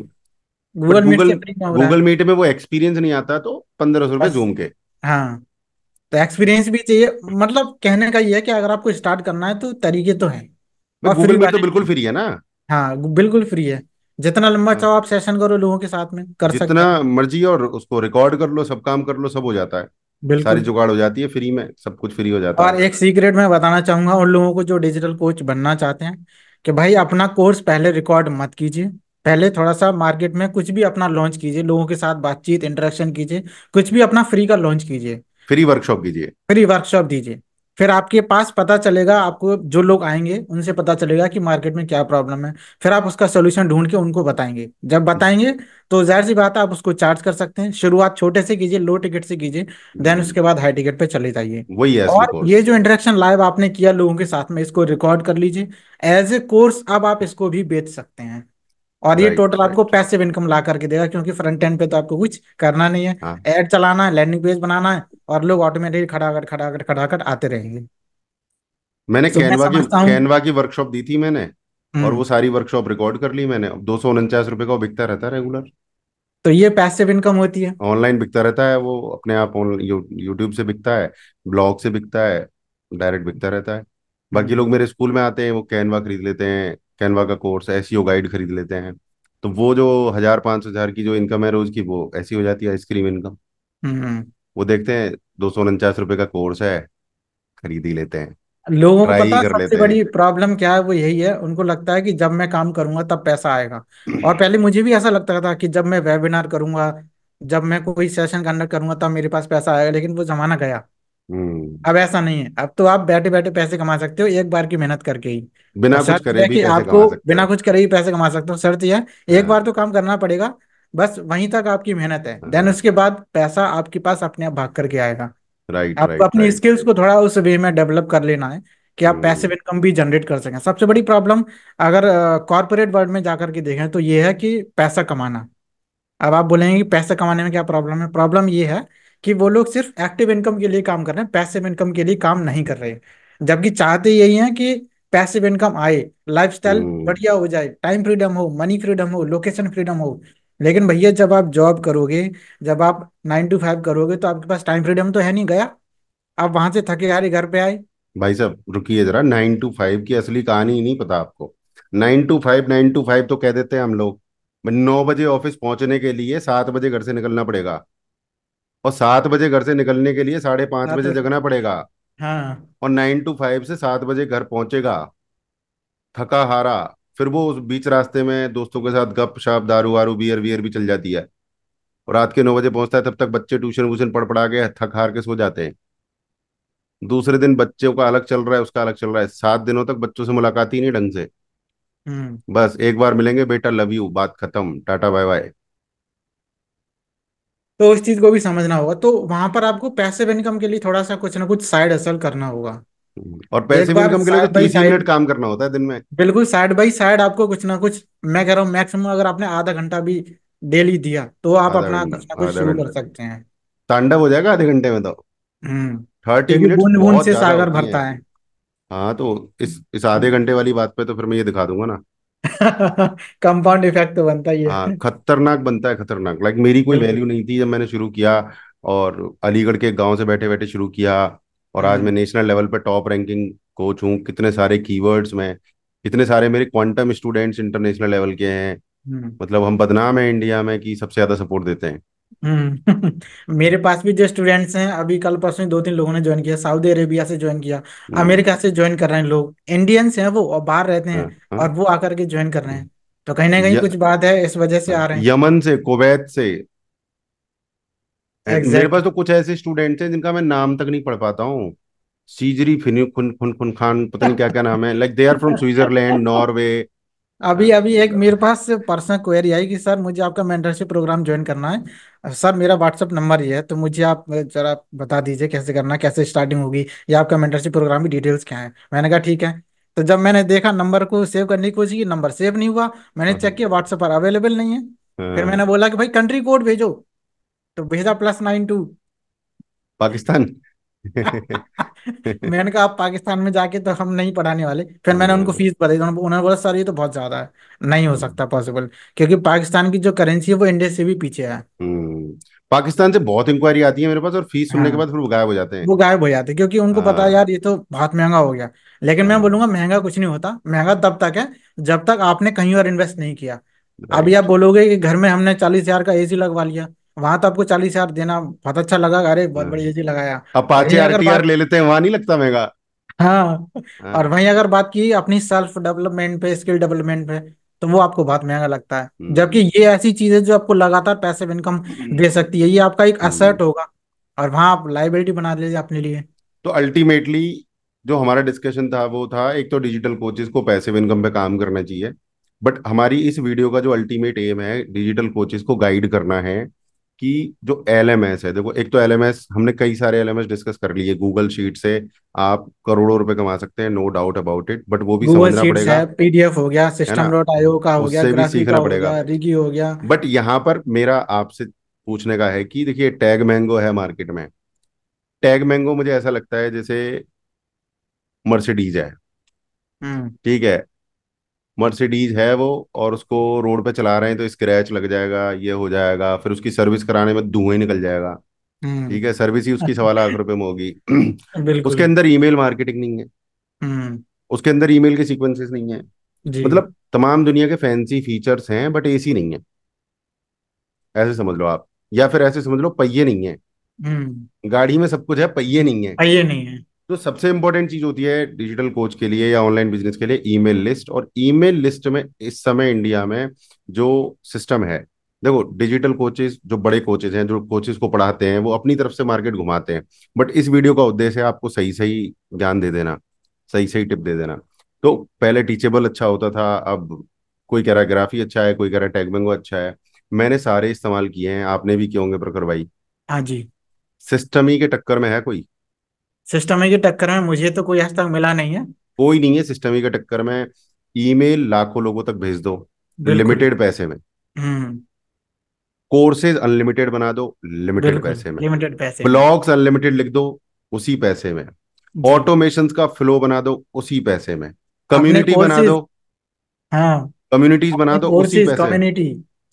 गूगल हम्म। मीट से फ्री में गूगल मीट में वो एक्सपीरियंस नहीं आता तो पंद्रह सौ रुपए जूम के हाँ तो एक्सपीरियंस भी चाहिए मतलब कहने का ये है कि अगर आपको स्टार्ट करना है तो तरीके तो, तो है गूगल मीट तो बिल्कुल फ्री है ना हाँ बिल्कुल फ्री है जितना लंबा हाँ। चाहो आप सेशन करो लोगों के साथ में कर सकते जितना मर्जी और उसको रिकॉर्ड कर लो सब काम कर लो सब हो जाता है बिल्कुल सारी जुगाड़ हो जाती है फ्री में सब कुछ फ्री हो जाता और है और एक सीक्रेट मैं बताना चाहूंगा उन लोगों को जो डिजिटल कोच बनना चाहते हैं कि भाई अपना कोर्स पहले रिकॉर्ड मत कीजिए पहले थोड़ा सा मार्केट में कुछ भी अपना लॉन्च कीजिए लोगों के साथ बातचीत इंटरेक्शन कीजिए कुछ भी अपना फ्री का लॉन्च कीजिए फ्री वर्कशॉप दीजिए फ्री वर्कशॉप दीजिए फिर आपके पास पता चलेगा आपको जो लोग आएंगे उनसे पता चलेगा कि मार्केट में क्या प्रॉब्लम है फिर आप उसका सोल्यूशन ढूंढ के उनको बताएंगे जब हम्म। बताएंगे तो जाहिर सी बात है आप उसको चार्ज कर सकते हैं शुरुआत छोटे से कीजिए लो टिकट से कीजिए देन हम्म। उसके बाद हाई टिकट पे चले जाइए वही है और ये जो इंटरेक्शन लाइव आपने किया लोगों के साथ में इसको रिकॉर्ड कर लीजिए एज ए कोर्स अब आप इसको भी बेच सकते हैं और ये टोटल आपको पैसिव इनकम ला करके देगा क्योंकि फ्रंट एंड पे तो आपको कुछ करना नहीं है एड हाँ। चलाना है लैंडिंग पेज बनाना है और लोग ऑटोमेटिकली खड़ा कर खड़ा कर खड़ा कर आते रहेंगे मैंने तो कैनवा मैं की कैनवा की वर्कशॉप दी थी मैंने और हम्म। वो सारी वर्कशॉप रिकॉर्ड कर ली मैंने अब दो सौ उनचास रुपए का बिकता रहता है रेगुलर तो ये पैसिव इनकम होती है ऑनलाइन बिकता रहता है वो अपने आप यूट्यूब से बिकता है ब्लॉग से बिकता है डायरेक्ट बिकता रहता है बाकी हम्म। लोग मेरे स्कूल में आते हैं वो कैनवा खरीद लेते हैं कैनवा का कोर्स एस गाइड खरीद लेते हैं तो वो जो हजार पांच हजार की जो इनकम है रोज की वो ऐसी हो जाती है आइसक्रीम हम्म। इनकम वो देखते हैं दो सौ उनचास रुपए का कोर्स है खरीद ही लेते हैं लोगों को पता कर सबसे बड़ी प्रॉब्लम क्या है वो यही है उनको लगता है कि जब मैं काम करूंगा तब पैसा आएगा और पहले मुझे भी ऐसा लगता था कि जब मैं वेबिनार करूंगा जब मैं कोई सेशन कंडक्ट करूंगा तब मेरे पास पैसा आएगा लेकिन वो जमाना गया हम्म। अब ऐसा नहीं है अब तो आप बैठे बैठे पैसे कमा सकते हो एक बार की मेहनत करके ही बिना कुछ करे भी आपको बिना कुछ करे ही पैसे कमा सकते हो शर्त यह एक हाँ। बार तो काम करना पड़ेगा बस वहीं तक आपकी मेहनत है देन हाँ। उसके बाद पैसा आपके पास अपने आप भाग करके आएगा राइट आपको अपनी स्किल्स को थोड़ा उस वे में डेवलप कर लेना है कि आप पैसे hmm. इनकम भी जनरेट कर सकें सबसे बड़ी प्रॉब्लम अगर कॉरपोरेट वर्ल्ड में जाकर के देखें तो ये है कि पैसा कमाना अब आप बोलेंगे कि पैसा कमाने में क्या प्रॉब्लम है प्रॉब्लम ये है कि वो लोग सिर्फ एक्टिव इनकम के लिए काम कर रहे हैं पैसिव इनकम के लिए काम नहीं कर रहे जबकि चाहते यही है कि पैसिव इनकम आए लाइफ hmm. बढ़िया हो जाए टाइम फ्रीडम हो मनी फ्रीडम हो लोकेशन फ्रीडम हो लेकिन भैया जब आप जॉब करोगे जब आप नाइन टू फाइव करोगे तो आपके पास टाइम फ्रीडम तो है नहीं गया आप वहां से थके हारे घर पे आए भाई साहब रुकिए जरा नाइन टू फाइव की असली कहानी नहीं पता आपको nine to five nine to five तो कह देते हैं हम लोग नौ बजे ऑफिस पहुंचने के लिए सात बजे घर से निकलना पड़ेगा और सात बजे घर से निकलने के लिए साढ़े पांच बजे जगना पड़ेगा हाँ और नाइन टू फाइव से सात बजे घर पहुंचेगा थका हारा फिर वो बीच रास्ते में दोस्तों के साथ गप शप दारू वारू बियर वियर भी चल जाती है और रात के नौ बजे पहुंचता है तब तक बच्चे ट्यूशन व्यूशन पढ़ पढ़ा के थक हार के सो जाते हैं दूसरे दिन बच्चों का अलग चल रहा है उसका अलग चल रहा है सात दिनों तक बच्चों से मुलाकात ही नहीं ढंग से हम्म। बस एक बार मिलेंगे बेटा लव यू बात खत्म टाटा बाय बाय तो उस चीज को भी समझना होगा तो वहां पर आपको पैसे इनकम के लिए थोड़ा सा कुछ ना कुछ साइड असल करना होगा और पैसे भी इनकम के लिए तो तीस मिनट काम करना होता है दिन में बिल्कुल साइड बाई साइड आपको कुछ ना कुछ मैं कह रहा हूँ मैक्सिमम अगर आपने आधा घंटा भी डेली दिया तो आप अपना कुछ ना कुछ शुरू कर सकते हैं तांडव हो जाएगा आधे घंटे में तो हम्म, थर्टी मिनट बूंद बूंद से सागर भरता है हाँ तो इस इस आधे घंटे वाली बात पे तो फिर मैं ये दिखा दूंगा ना कंपाउंड इफेक्ट तो बनता है हाँ खतरनाक बनता है खतरनाक लाइक मेरी कोई वैल्यू नहीं थी जब मैंने शुरू किया और अलीगढ़ के गांव से बैठे बैठे शुरू किया और आज मैं नेशनल लेवल पर टॉप रैंकिंग कोच हूँ कितने सारे कीवर्ड्स में कितने सारे मेरे क्वांटम स्टूडेंट्स इंटरनेशनल लेवल के हैं हम्म। मतलब हम बदनाम है इंडिया में कि सबसे ज्यादा सपोर्ट देते हैं हम्म। मेरे पास भी जो स्टूडेंट्स हैं अभी कल परसों दो तीन लोगों ने ज्वाइन किया सऊदी अरेबिया से ज्वाइन किया अमेरिका हम्म। से ज्वाइन कर रहे हैं लोग इंडियंस हैं वो और बाहर रहते हैं हाँ, हाँ। और वो आकर के ज्वाइन कर रहे हैं तो कहीं ना कहीं कुछ बात है इस वजह से आ रहे हैं यमन से कुवैत से exactly. मेरे पास तो कुछ ऐसे स्टूडेंट्स हैं जिनका मैं नाम तक नहीं पढ़ पाता हूँ सीजरी फिन खुन खुन खुन खान पता नहीं क्या क्या नाम है like they are from Switzerland Norway अभी अभी एक मेरे पास पर्सनल क्वेरी आई कि सर मुझे आपका मेंटरशिप प्रोग्राम ज्वाइन करना है सर मेरा व्हाट्सअप नंबर ही है तो मुझे आप जरा बता दीजिए कैसे करना कैसे स्टार्टिंग होगी या आपका मेंटरशिप प्रोग्राम की डिटेल्स क्या है मैंने कहा ठीक है तो जब मैंने देखा नंबर को सेव करने की कोशिश की नंबर सेव नहीं हुआ मैंने चेक हाँ, हाँ। किया व्हाट्सएप पर अवेलेबल नहीं है फिर हाँ। मैंने बोला कि भाई कंट्री कोड भेजो तो भेजा प्लस नाइन टू पाकिस्तान मैंने कहा आप पाकिस्तान में जाके तो हम नहीं पढ़ाने वाले फिर मैंने उनको फीस हाँ। बताई तो उन्होंने बोला सर ये तो बहुत ज्यादा है नहीं हो हाँ। सकता पॉसिबल क्योंकि पाकिस्तान की जो करेंसी है वो इंडिया से भी पीछे है हम्म। पाकिस्तान से बहुत इंक्वायरी आती है मेरे पास और फीस सुनने के हाँ। बाद फिर वो गायब हो जाते हैं वो गायब हो जाते हैं क्योंकि उनको पता है यार ये तो बहुत महंगा हो गया लेकिन मैं बोलूंगा महंगा कुछ नहीं होता महंगा तब तक है जब तक आपने कहीं और इन्वेस्ट नहीं किया अभी आप बोलोगे कि घर में हमने चालीस हजार का एसी लगवा लिया वहां तो आपको चालीस हजार देना बहुत अच्छा लगा अरे बहुत हाँ। बड़ी चीज लगाया अपाचे आरटीआर ले लेते हैं वहां नहीं लगता महंगा हाँ, हाँ और वहीं अगर बात की अपनी सेल्फ डेवलपमेंट पे स्किल डेवलपमेंट पे तो वो आपको बहुत महंगा लगता है हम्म। जबकि ये ऐसी चीज है जो आपको लगातार पैसे इनकम हम्म। दे सकती है ये आपका एक असर्ट हम्म। होगा और वहां आप लाइबिलिटी बना लीजिए अपने लिए तो अल्टीमेटली जो हमारा डिस्कशन था वो था एक तो डिजिटल कोचेज को पैसे इनकम पे काम करना चाहिए बट हमारी इस वीडियो का जो अल्टीमेट एम है डिजिटल कोचेज को गाइड करना है कि जो एल है देखो एक तो एल हमने कई सारे एल डिस्कस कर लिए गूगल शीट से आप करोड़ों रुपए कमा सकते हैं no doubt about it but वो भी Google समझना पड़ेगा पीडीएफ हो गया सिस्टम डॉट आईओ का हो गया भी सीखना पड़ेगा रिगी हो गया बट यहाँ पर मेरा आपसे पूछने का है कि देखिए टैग मैंगो है मार्केट में टैग मैंगो मुझे ऐसा लगता है जैसे मर्सिडीज है हम्म। ठीक है मर्सिडीज है वो और उसको रोड पे चला रहे हैं तो स्क्रैच लग जाएगा ये हो जाएगा फिर उसकी सर्विस कराने में धुएं निकल जाएगा हम्म। ठीक है सर्विस ही उसकी सवा लाख रुपए में होगी उसके अंदर ईमेल मार्केटिंग नहीं है हम्म। उसके अंदर ईमेल के सीक्वेंसेस नहीं है मतलब तमाम दुनिया के फैंसी फीचर्स हैं बट एसी नहीं है ऐसे समझ लो आप या फिर ऐसे समझ लो पहिए नहीं है हम्म। गाड़ी में सब कुछ है पहिए नहीं है पहिए नहीं है तो सबसे इंपॉर्टेंट चीज होती है डिजिटल कोच के लिए या ऑनलाइन बिजनेस के लिए ईमेल लिस्ट और ईमेल लिस्ट में इस समय इंडिया में जो सिस्टम है देखो डिजिटल कोचेस जो बड़े कोचेस हैं जो कोचेस को पढ़ाते हैं वो अपनी तरफ से मार्केट घुमाते हैं बट इस वीडियो का उद्देश्य है आपको सही सही ज्ञान दे देना सही सही टिप दे देना तो पहले टीचेबल अच्छा होता था अब कोई कह रहा है ग्राफी अच्छा है कोई कह रहा है टैगमेंगो अच्छा है मैंने सारे इस्तेमाल किए हैं आपने भी किए होंगे प्रखर भाई हाँ जी सिस्टम ही के टक्कर में है कोई सिस्टम के टक्कर में मुझे तो कोई आज तक मिला नहीं है कोई नहीं है सिस्टम के टक्कर में ईमेल लाखों लोगों तक भेज दो लिमिटेड पैसे में हम्म। कोर्सेज अनलिमिटेड बना दो लिमिटेड पैसे में लिमिटेड पैसे ब्लॉग्स अनलिमिटेड लिख दो उसी पैसे में ऑटोमेशन का फ्लो बना दो उसी पैसे में कम्युनिटी बना दो हाँ कम्युनिटीज बना दो उसी पैसे कम्युनिटी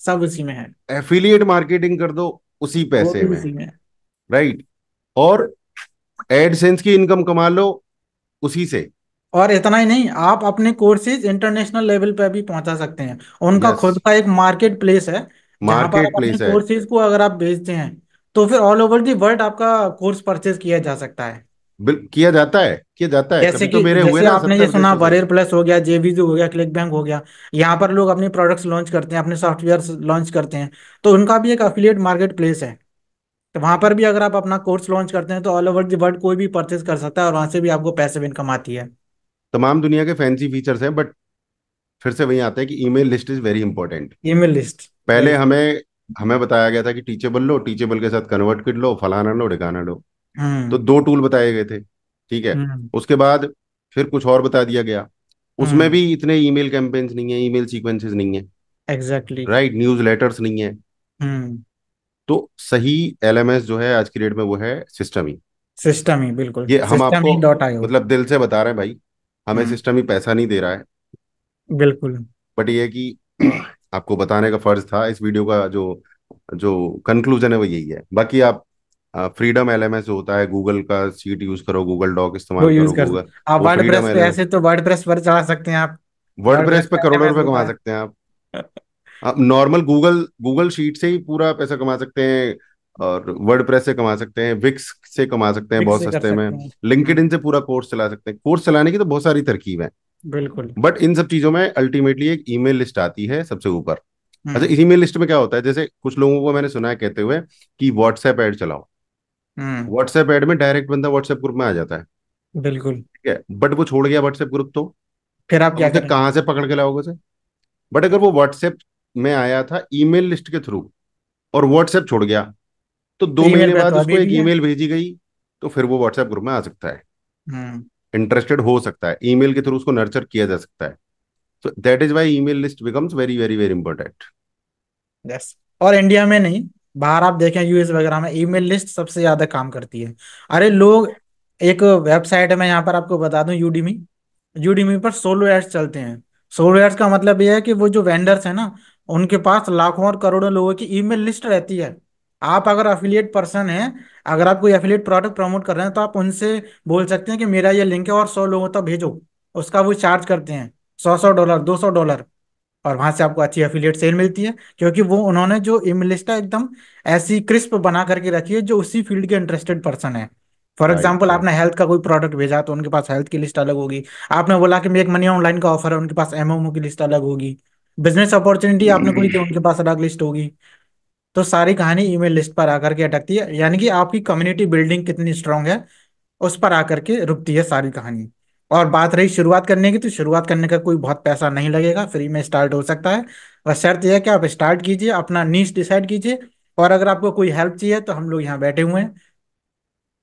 सब उसी में है एफिलिएट मार्केटिंग कर दो उसी पैसे में राइट right? और एडसेंस की इनकम कमा लो उसी से और इतना ही नहीं आप अपने कोर्सेज इंटरनेशनल लेवल पे भी पहुंचा सकते हैं उनका yes. खुद का एक मार्केट प्लेस है मार्केट प्लेस है कोर्सेज को अगर आप बेचते हैं तो फिर ऑल ओवर दी वर्ल्ड आपका कोर्स परचेज किया जा सकता है किया जाता है किया जाता है जैसे तो कि तो मेरे जैसे हुए आपने ये सुना वरियर प्लस हो गया जेवीज हो गया क्लिक बैंक हो गया यहाँ पर लोग अपने प्रोडक्ट्स लॉन्च करते हैं अपने सॉफ्टवेयर लॉन्च करते हैं तो उनका भी एक अफिलियट मार्केट प्लेस है तो वहां पर भी अगर आप अपना कोर्स लॉन्च करते हैं तो ऑल ओवर द वर्ल्ड कोई भी परचेज कर सकता है और वहां से भी आपको पैसिव इनकम आती है तमाम दुनिया के फैंसी फीचर्स हैं बट फिर से वही आते हैं कि email list is very important email list पहले हमें हमें बताया गया था कि टीचेबल लो टीचेबल के साथ कन्वर्ट कर लो फलाना लो ढिकाना लो हम्म। तो दो टूल बताए गए थे ठीक है हम्म। उसके बाद फिर कुछ और बता दिया गया उसमें हम्म। भी इतने ईमेल कैंपेन्स नहीं है ईमेल सीक्वेंसेस नहीं है एग्जैक्टली राइट न्यूज लेटर्स नहीं है तो सही एलएमएस जो है आज की डेट में वो है सिस्टम ही सिस्टम ही बिल्कुल ये हम e आपको मतलब दिल से बता रहे हैं भाई हमें सिस्टम हम्म। ही e पैसा नहीं दे रहा है बिल्कुल बट ये कि आपको बताने का फर्ज था इस वीडियो का जो जो कंक्लूजन है वो यही है बाकी आप फ्रीडम एलएमएस होता है गूगल का सीट यूज करो गूगल डॉक इस्तेमाल करो गूगल आप वर्डप्रेस पे ऐसे तो वर्डप्रेस पर चला सकते हैं आप वर्डप्रेस पे करोड़ों रुपए कमा सकते हैं आप आप नॉर्मल गूगल गूगल शीट से ही पूरा पैसा कमा सकते हैं और वर्ड प्रेस से कमा सकते हैं विक्स से कमा सकते हैं बहुत सस्ते में लिंकड इन से पूरा कोर्स चला सकते हैं कोर्स चलाने की तो बहुत सारी तरकीब है बिल्कुल बट इन सब चीजों में अल्टीमेटली एक ईमेल लिस्ट आती है सबसे ऊपर हम्म। अच्छा ईमेल लिस्ट में क्या होता है जैसे कुछ लोगों को मैंने सुना है कहते हुए कि व्हाट्सएप एड चलाओ व्हाट्सएप हम्म। एड में डायरेक्ट बंदा व्हाट्सएप ग्रुप में आ जाता है बिल्कुल ठीक है बट वो छोड़ गया व्हाट्सएप ग्रुप तो फिर आप तो क्या कहाँ से पकड़ के लाओगे उसे बट अगर वो व्हाट्सएप में आया था ईमेल लिस्ट के थ्रू और व्हाट्सएप छोड़ गया तो दो महीने बाद तो उसको एक ईमेल भेजी गई तो फिर वो व्हाट्सएप ग्रुप में आ सकता है इंटरेस्टेड हम्म। हो सकता है ईमेल के थ्रू उसको नर्चर किया जा सकता है तो that is why email list becomes very very very important yes और इंडिया में नहीं बाहर आप देखें यूएस वगैरह में ईमेल लिस्ट सबसे ज्यादा काम करती है अरे लोग एक वेबसाइट है मैं यहाँ पर आपको बता दूं यूडीमी यूडीमी पर सोलो एड्स चलते हैं सोलो एड्स का मतलब यह है कि वो जो वेंडर्स है ना उनके पास लाखों और करोड़ों लोगों की ईमेल लिस्ट रहती है आप अगर अफिलियट पर्सन हैं अगर आप कोई अफिलियट प्रोडक्ट प्रमोट कर रहे हैं तो आप उनसे बोल सकते हैं कि मेरा ये लिंक है और सौ लोगों तक तो भेजो उसका वो चार्ज करते हैं सौ सौ डॉलर दो सौ डॉलर और वहां से आपको अच्छी अफिलियट सेल मिलती है क्योंकि वो उन्होंने जो ईमेल लिस्ट है एकदम ऐसी क्रिस्प बना करके रखी है जो उसी फील्ड के इंटरेस्टेड पर्सन है फॉर एग्जाम्पल आपने हेल्थ का कोई प्रोडक्ट भेजा तो उनके पास हेल्थ की लिस्ट अलग होगी आपने बोला कि मेक मनी ऑनलाइन का ऑफर है उनके पास एमओमो की लिस्ट अलग होगी बिजनेस अपॉर्चुनिटी आपने कोई तो उनके पास अलग लिस्ट होगी तो सारी कहानी ईमेल लिस्ट पर आकर के अटकती है यानी कि आपकी कम्युनिटी बिल्डिंग कितनी स्ट्रांग है उस पर आकर के रुकती है सारी कहानी और बात रही शुरुआत करने की तो शुरुआत करने का कोई बहुत पैसा नहीं लगेगा फ्री में स्टार्ट हो सकता है बस शर्त यह है कि आप स्टार्ट कीजिए अपना नीच डिसाइड कीजिए और अगर आपको कोई हेल्प चाहिए तो हम लोग यहाँ बैठे हुए हैं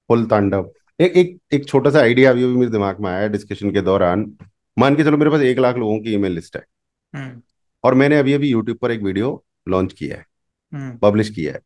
फुल तांडव एक एक एक छोटा सा आइडिया अभी भी मेरे दिमाग में आया डिस्कशन के दौरान मान के चलो मेरे पास एक लाख लोगों की ईमेल लिस्ट है हम्म। और मैंने अभी अभी यूट्यूब पर एक वीडियो लॉन्च किया है पब्लिश हम्म। किया है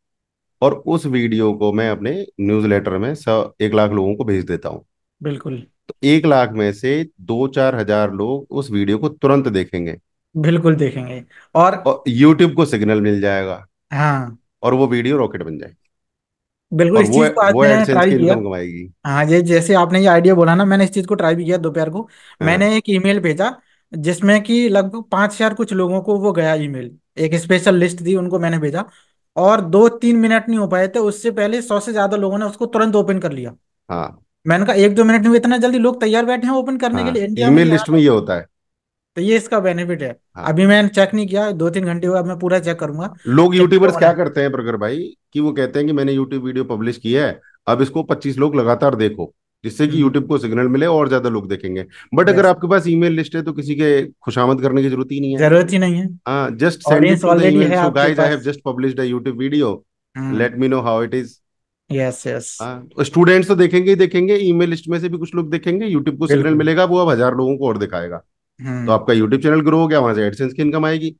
और उस वीडियो को मैं अपने न्यूज लेटर में एक लाख लोगों को भेज देता हूँ बिल्कुल तो एक लाख में से दो चार हजार लोग उस वीडियो को तुरंत देखेंगे बिल्कुल देखेंगे और, और यूट्यूब को सिग्नल मिल जाएगा हाँ और वो वीडियो रॉकेट बन जाएगी बिल्कुल इस चीज को आज मैंने ट्राई किया हाँ ये जैसे आपने ये आइडिया बोला ना मैंने इस चीज को ट्राई भी किया दोपहर को हाँ। मैंने एक ईमेल भेजा जिसमें कि लगभग पांच हजार कुछ लोगों को वो गया ईमेल एक स्पेशल लिस्ट दी उनको मैंने भेजा और दो तीन मिनट नहीं हो पाए थे उससे पहले सौ से ज्यादा लोगों ने उसको तुरंत ओपन कर लिया हाँ मैंने कहा एक दो मिनट में इतना जल्दी लोग तैयार बैठे हैं ओपन करने हाँ, के लिए इंडिया हाँ। ईमेल लिस्ट में ये होता है तो ये इसका बेनिफिट है हाँ। अभी मैंने चेक नहीं किया दो तीन घंटे हुआ मैं पूरा चेक करूंगा लोग यूट्यूबर्स क्या करते हैं प्रकर भाई कि वो कहते हैं कि मैंने यूट्यूब वीडियो पब्लिश की है अब इसको पच्चीस लोग लगातार देखो जिससे कि यूट्यूब हम्म। को सिग्नल मिले और ज्यादा लोग देखेंगे बट अगर आपके पास ईमेल लिस्ट है तो किसी के खुशामद करने की जरूरत ही नहीं है जरूरत ही नहीं है just just published YouTube video let me know how it is yes yes students तो देखेंगे ही देखेंगे ईमेल लिस्ट में से भी कुछ लोग देखेंगे यूट्यूब को सिग्नल मिलेगा वो अब हजार लोगों को और दिखाएगा हम्म। तो आपका यूट्यूब चैनल ग्रो हो गया वहां से एडसेंस की इनकम आएगी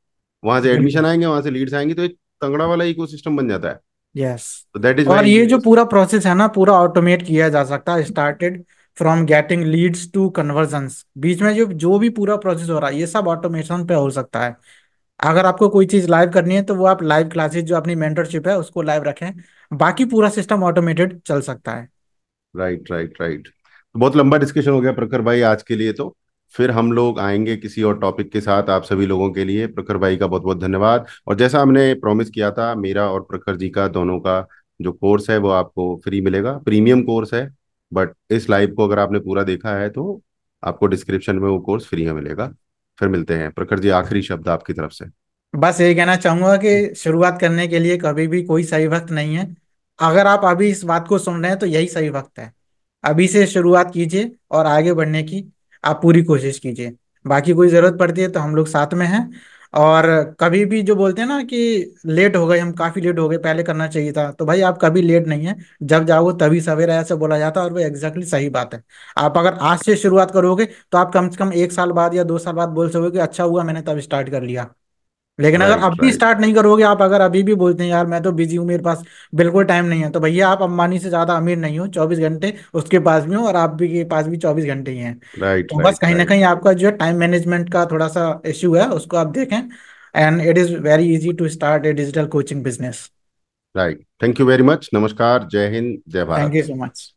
वहां से एडमिशन आएंगे वहां से लीड्स आएंगे तो एक तंगड़ा वाला इकोसिस्टम बन जाता है यस yes. so और ये जो पूरा प्रोसेस है ना पूरा ऑटोमेट किया जा सकता है started from getting leads to conversion बीच में जो जो भी पूरा प्रोसेस हो रहा है ये सब ऑटोमेशन पे हो सकता है अगर आपको कोई चीज लाइव करनी है तो वो आप लाइव क्लासेस जो अपनी मेंटरशिप है उसको लाइव रखें बाकी पूरा सिस्टम ऑटोमेटेड चल सकता है राइट राइट राइट बहुत लंबा डिस्कशन हो गया प्रखर भाई आज के लिए तो फिर हम लोग आएंगे किसी और टॉपिक के साथ आप सभी लोगों के लिए प्रखर भाई का बहुत बहुत धन्यवाद और जैसा हमने प्रॉमिस किया था मेरा और प्रखर जी का दोनों का जो कोर्स है वो आपको फ्री मिलेगा प्रीमियम कोर्स है बट इस लाइव को अगर आपने पूरा देखा है तो आपको डिस्क्रिप्शन में वो कोर्स फ्री में मिलेगा फिर मिलते हैं प्रखर जी आखिरी शब्द आपकी तरफ से बस यही कहना चाहूंगा कि शुरुआत करने के लिए कभी भी कोई सही वक्त नहीं है अगर आप अभी इस बात को सुन रहे हैं तो यही सही वक्त है अभी से शुरुआत कीजिए और आगे बढ़ने की आप पूरी कोशिश कीजिए बाकी कोई ज़रूरत पड़ती है तो हम लोग साथ में हैं और कभी भी जो बोलते हैं ना कि लेट हो गए हम काफ़ी लेट हो गए पहले करना चाहिए था तो भाई आप कभी लेट नहीं है जब जाओ तभी सवेरा ऐसे बोला जाता है और वो एग्जैक्टली सही बात है आप अगर आज से शुरुआत करोगे तो आप कम से कम एक साल बाद या दो साल बाद बोल सकोगे अच्छा हुआ मैंने तब स्टार्ट कर लिया लेकिन right, अगर right. अब भी स्टार्ट नहीं करोगे आप अगर अभी भी बोलते हैं यार मैं तो बिजी हूँ मेरे पास बिल्कुल टाइम नहीं है तो भैया आप अंबानी से ज्यादा अमीर नहीं हो चौबीस घंटे उसके पास भी हो और आप भी के पास भी चौबीस घंटे ही हैं right, तो बस कहीं ना कहीं आपका जो है टाइम मैनेजमेंट का थोड़ा सा इश्यू है उसको आप देखें and it is very easy to start a digital coaching business right thank you very much नमस्कार जय हिंद जय Bharat thank you so much